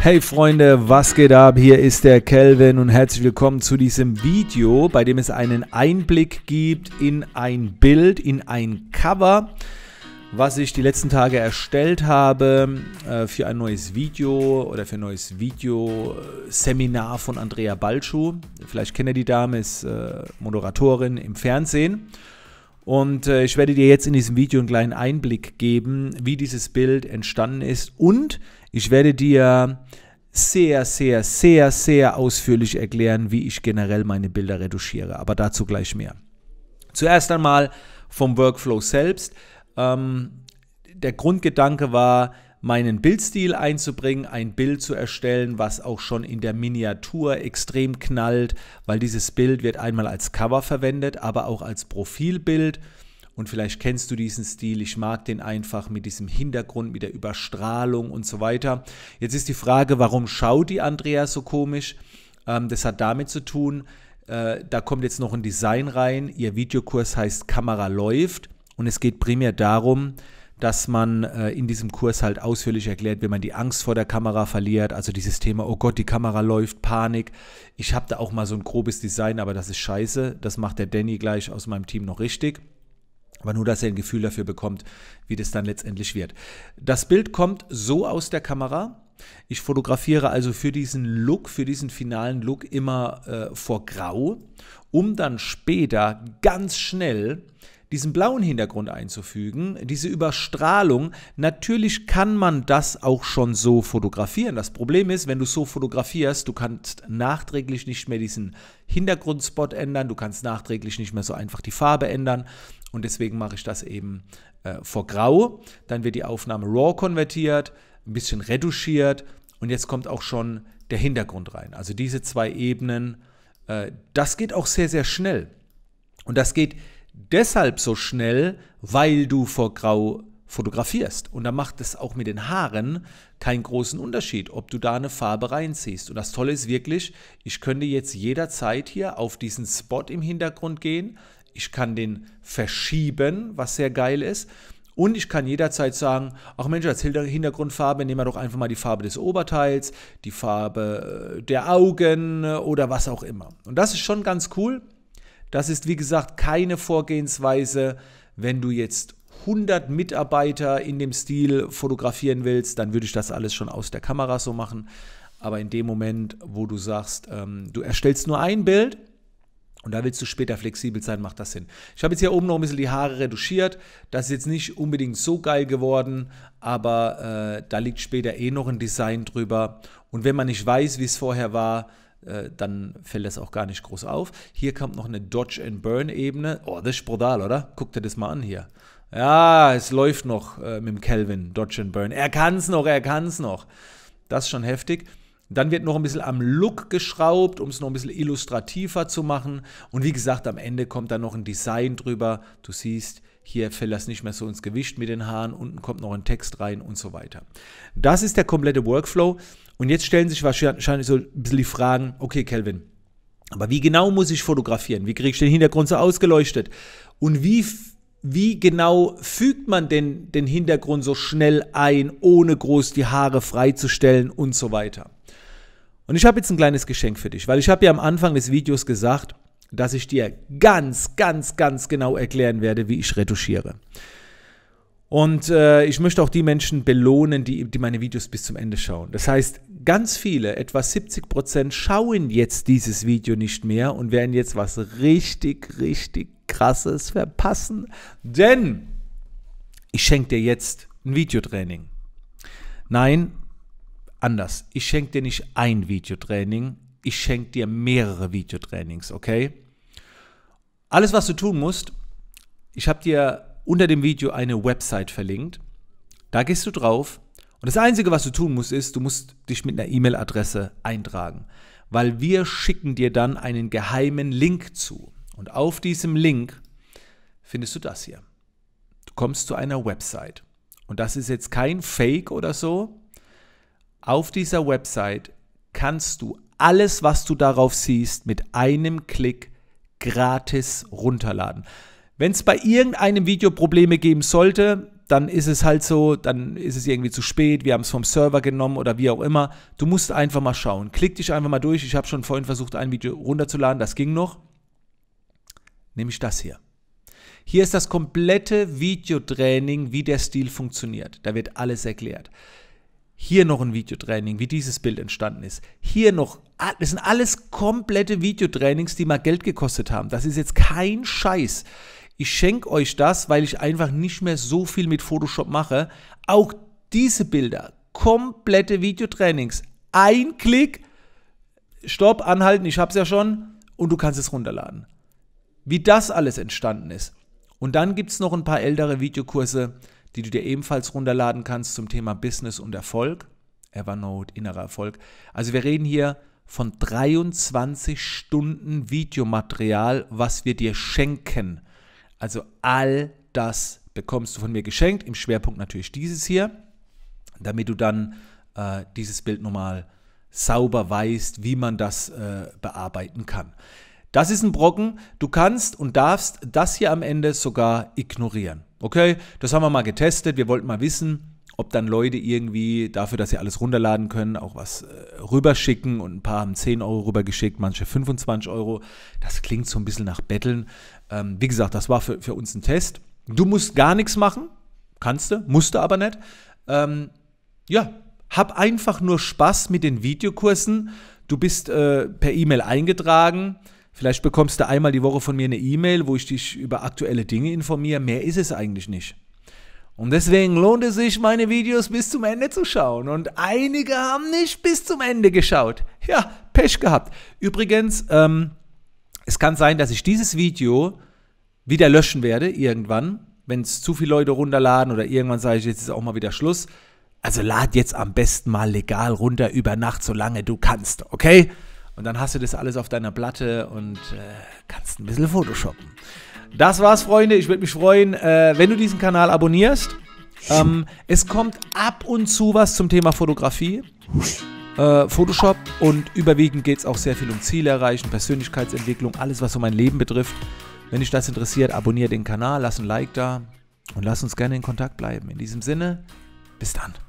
Hey Freunde, was geht ab? Hier ist der Kelvin und herzlich willkommen zu diesem Video, bei dem es einen Einblick gibt in ein Bild, in ein Cover, was ich die letzten Tage erstellt habe äh, für ein neues Video oder für ein neues Videoseminar von Andrea Balschuh. Vielleicht kennt ihr die Dame, ist äh, Moderatorin im Fernsehen. Und äh, ich werde dir jetzt in diesem Video einen kleinen Einblick geben, wie dieses Bild entstanden ist. Und ich werde dir sehr, sehr, sehr, sehr ausführlich erklären, wie ich generell meine Bilder retuschiere. Aber dazu gleich mehr. Zuerst einmal vom Workflow selbst. Ähm, der Grundgedanke war, meinen Bildstil einzubringen, ein Bild zu erstellen, was auch schon in der Miniatur extrem knallt, weil dieses Bild wird einmal als Cover verwendet, aber auch als Profilbild. Und vielleicht kennst du diesen Stil. Ich mag den einfach mit diesem Hintergrund, mit der Überstrahlung und so weiter. Jetzt ist die Frage, warum schaut die Andrea so komisch? Ähm, das hat damit zu tun, äh, da kommt jetzt noch ein Design rein. Ihr Videokurs heißt Kamera läuft. Und es geht primär darum, dass man äh, in diesem Kurs halt ausführlich erklärt, wie man die Angst vor der Kamera verliert, also dieses Thema, oh Gott, die Kamera läuft, Panik. Ich habe da auch mal so ein grobes Design, aber das ist scheiße. Das macht der Danny gleich aus meinem Team noch richtig. Aber nur, dass er ein Gefühl dafür bekommt, wie das dann letztendlich wird. Das Bild kommt so aus der Kamera. Ich fotografiere also für diesen Look, für diesen finalen Look immer äh, vor Grau, um dann später ganz schnell diesen blauen Hintergrund einzufügen, diese Überstrahlung. Natürlich kann man das auch schon so fotografieren. Das Problem ist, wenn du so fotografierst, du kannst nachträglich nicht mehr diesen Hintergrundspot ändern, du kannst nachträglich nicht mehr so einfach die Farbe ändern und deswegen mache ich das eben äh, vor grau. Dann wird die Aufnahme RAW konvertiert, ein bisschen reduziert und jetzt kommt auch schon der Hintergrund rein. Also diese zwei Ebenen, äh, das geht auch sehr, sehr schnell. Und das geht deshalb so schnell, weil du vor Grau fotografierst. Und da macht es auch mit den Haaren keinen großen Unterschied, ob du da eine Farbe reinziehst. Und das Tolle ist wirklich, ich könnte jetzt jederzeit hier auf diesen Spot im Hintergrund gehen. Ich kann den verschieben, was sehr geil ist. Und ich kann jederzeit sagen, ach Mensch, als Hintergrundfarbe nehmen wir doch einfach mal die Farbe des Oberteils, die Farbe äh, der Augen äh, oder was auch immer. Und das ist schon ganz cool. Das ist, wie gesagt, keine Vorgehensweise, wenn du jetzt 100 Mitarbeiter in dem Stil fotografieren willst, dann würde ich das alles schon aus der Kamera so machen. Aber in dem Moment, wo du sagst, ähm, du erstellst nur ein Bild und da willst du später flexibel sein, macht das Sinn. Ich habe jetzt hier oben noch ein bisschen die Haare reduziert. Das ist jetzt nicht unbedingt so geil geworden, aber äh, da liegt später eh noch ein Design drüber. Und wenn man nicht weiß, wie es vorher war, äh, dann fällt das auch gar nicht groß auf. Hier kommt noch eine Dodge and Burn Ebene. Oh, das ist brutal, oder? Guck dir das mal an hier. Ja, es läuft noch äh, mit dem Kelvin, Dodge and Burn. Er kann es noch, er kann es noch. Das ist schon heftig. Dann wird noch ein bisschen am Look geschraubt, um es noch ein bisschen illustrativer zu machen. Und wie gesagt, am Ende kommt dann noch ein Design drüber. Du siehst, hier fällt das nicht mehr so ins Gewicht mit den Haaren. Unten kommt noch ein Text rein und so weiter. Das ist der komplette Workflow. Und jetzt stellen sich wahrscheinlich so ein bisschen die Fragen, okay, Kelvin, aber wie genau muss ich fotografieren? Wie kriege ich den Hintergrund so ausgeleuchtet? Und wie, wie genau fügt man denn den Hintergrund so schnell ein, ohne groß die Haare freizustellen und so weiter? Und ich habe jetzt ein kleines Geschenk für dich, weil ich habe ja am Anfang des Videos gesagt, dass ich dir ganz, ganz, ganz genau erklären werde, wie ich retuschiere. Und äh, ich möchte auch die Menschen belohnen, die, die meine Videos bis zum Ende schauen. Das heißt, ganz viele, etwa 70 Prozent, schauen jetzt dieses Video nicht mehr und werden jetzt was richtig, richtig Krasses verpassen. Denn ich schenke dir jetzt ein Videotraining. Nein, anders. Ich schenke dir nicht ein Videotraining, ich schenke dir mehrere Videotrainings, okay? Alles, was du tun musst, ich habe dir unter dem Video eine Website verlinkt. Da gehst du drauf und das Einzige, was du tun musst, ist, du musst dich mit einer E-Mail-Adresse eintragen, weil wir schicken dir dann einen geheimen Link zu. Und auf diesem Link findest du das hier. Du kommst zu einer Website. Und das ist jetzt kein Fake oder so. Auf dieser Website kannst du alles, was du darauf siehst, mit einem Klick gratis runterladen. Wenn es bei irgendeinem Video Probleme geben sollte, dann ist es halt so, dann ist es irgendwie zu spät, wir haben es vom Server genommen oder wie auch immer. Du musst einfach mal schauen. Klick dich einfach mal durch. Ich habe schon vorhin versucht, ein Video runterzuladen, das ging noch. Nämlich das hier. Hier ist das komplette Videotraining, wie der Stil funktioniert. Da wird alles erklärt. Hier noch ein Videotraining, wie dieses Bild entstanden ist. Hier noch, ah, das sind alles komplette Videotrainings, die mal Geld gekostet haben. Das ist jetzt kein Scheiß. Ich schenke euch das, weil ich einfach nicht mehr so viel mit Photoshop mache. Auch diese Bilder, komplette Videotrainings. Ein Klick, Stopp, anhalten, ich habe es ja schon und du kannst es runterladen. Wie das alles entstanden ist. Und dann gibt es noch ein paar ältere Videokurse, die du dir ebenfalls runterladen kannst zum Thema Business und Erfolg. Evernote, innerer Erfolg. Also wir reden hier von 23 Stunden Videomaterial, was wir dir schenken. Also all das bekommst du von mir geschenkt, im Schwerpunkt natürlich dieses hier, damit du dann äh, dieses Bild nochmal sauber weißt, wie man das äh, bearbeiten kann. Das ist ein Brocken. Du kannst und darfst das hier am Ende sogar ignorieren. Okay, das haben wir mal getestet. Wir wollten mal wissen, ob dann Leute irgendwie dafür, dass sie alles runterladen können, auch was äh, rüberschicken und ein paar haben 10 Euro rübergeschickt, manche 25 Euro. Das klingt so ein bisschen nach Betteln. Ähm, wie gesagt, das war für, für uns ein Test. Du musst gar nichts machen, kannst du, musste aber nicht. Ähm, ja, hab einfach nur Spaß mit den Videokursen. Du bist äh, per E-Mail eingetragen. Vielleicht bekommst du einmal die Woche von mir eine E-Mail, wo ich dich über aktuelle Dinge informiere. Mehr ist es eigentlich nicht. Und deswegen lohnt es sich, meine Videos bis zum Ende zu schauen. Und einige haben nicht bis zum Ende geschaut. Ja, Pech gehabt. Übrigens, ähm, es kann sein, dass ich dieses Video wieder löschen werde irgendwann, wenn es zu viele Leute runterladen oder irgendwann sage ich, jetzt ist auch mal wieder Schluss. Also lad jetzt am besten mal legal runter über Nacht, solange du kannst, okay? Und dann hast du das alles auf deiner Platte und äh, kannst ein bisschen Photoshoppen. Das war's, Freunde. Ich würde mich freuen, äh, wenn du diesen Kanal abonnierst. Ähm, es kommt ab und zu was zum Thema Fotografie. Äh, Photoshop und überwiegend geht es auch sehr viel um Ziele erreichen, Persönlichkeitsentwicklung, alles was so mein Leben betrifft. Wenn dich das interessiert, abonniere den Kanal, lass ein Like da und lass uns gerne in Kontakt bleiben. In diesem Sinne, bis dann.